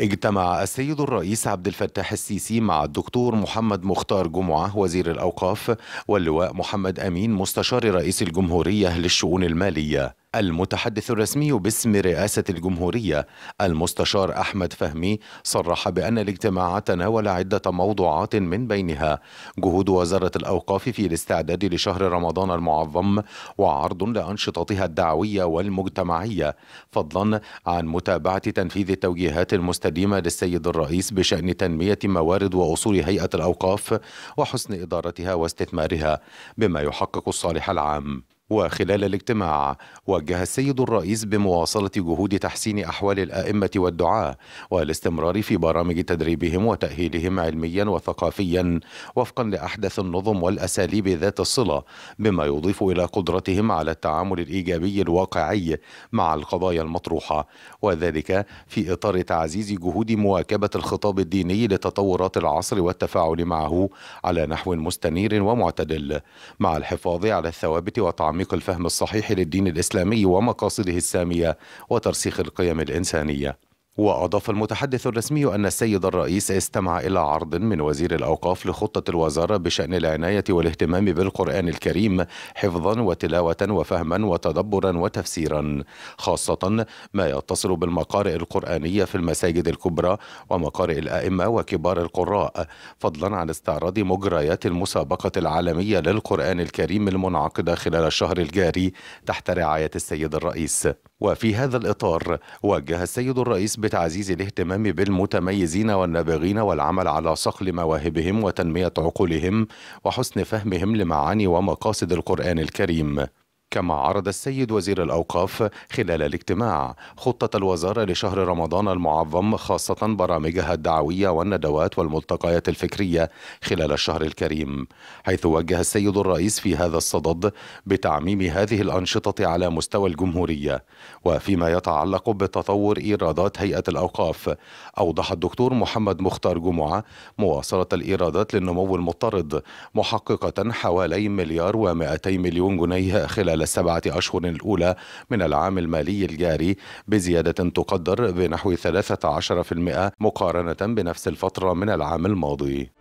اجتمع السيد الرئيس عبد الفتاح السيسي مع الدكتور محمد مختار جمعة وزير الأوقاف واللواء محمد أمين مستشار رئيس الجمهورية للشؤون المالية المتحدث الرسمي باسم رئاسة الجمهورية المستشار أحمد فهمي صرح بأن الاجتماع تناول عدة موضوعات من بينها جهود وزارة الأوقاف في الاستعداد لشهر رمضان المعظم وعرض لأنشطتها الدعوية والمجتمعية فضلا عن متابعة تنفيذ التوجيهات المستديمة للسيد الرئيس بشأن تنمية موارد وأصول هيئة الأوقاف وحسن إدارتها واستثمارها بما يحقق الصالح العام وخلال الاجتماع وجه السيد الرئيس بمواصلة جهود تحسين أحوال الآئمة والدعاة والاستمرار في برامج تدريبهم وتأهيلهم علميا وثقافيا وفقا لأحدث النظم والأساليب ذات الصلة بما يضيف إلى قدرتهم على التعامل الإيجابي الواقعي مع القضايا المطروحة وذلك في إطار تعزيز جهود مواكبة الخطاب الديني لتطورات العصر والتفاعل معه على نحو مستنير ومعتدل مع الحفاظ على الثوابت وطعم تعميق الفهم الصحيح للدين الإسلامي ومقاصده السامية وترسيخ القيم الإنسانية وأضاف المتحدث الرسمي أن السيد الرئيس استمع إلى عرض من وزير الأوقاف لخطة الوزارة بشأن العناية والاهتمام بالقرآن الكريم حفظا وتلاوة وفهما وتدبرا وتفسيرا خاصة ما يتصل بالمقارئ القرآنية في المساجد الكبرى ومقارئ الأئمة وكبار القراء فضلا عن استعراض مجريات المسابقة العالمية للقرآن الكريم المنعقدة خلال الشهر الجاري تحت رعاية السيد الرئيس وفي هذا الإطار وجه السيد الرئيس بتعزيز الاهتمام بالمتميزين والنابغين والعمل على صقل مواهبهم وتنمية عقولهم وحسن فهمهم لمعاني ومقاصد القرآن الكريم كما عرض السيد وزير الأوقاف خلال الاجتماع خطة الوزارة لشهر رمضان المعظم خاصة برامجها الدعوية والندوات والملتقيات الفكرية خلال الشهر الكريم حيث وجه السيد الرئيس في هذا الصدد بتعميم هذه الأنشطة على مستوى الجمهورية وفيما يتعلق بتطور إيرادات هيئة الأوقاف أوضح الدكتور محمد مختار جمعة مواصلة الإيرادات للنمو المضطرد محققة حوالي مليار و200 مليون جنيه خلال خلال السبعة أشهر الأولى من العام المالي الجاري بزيادة تقدر بنحو 13% مقارنة بنفس الفترة من العام الماضي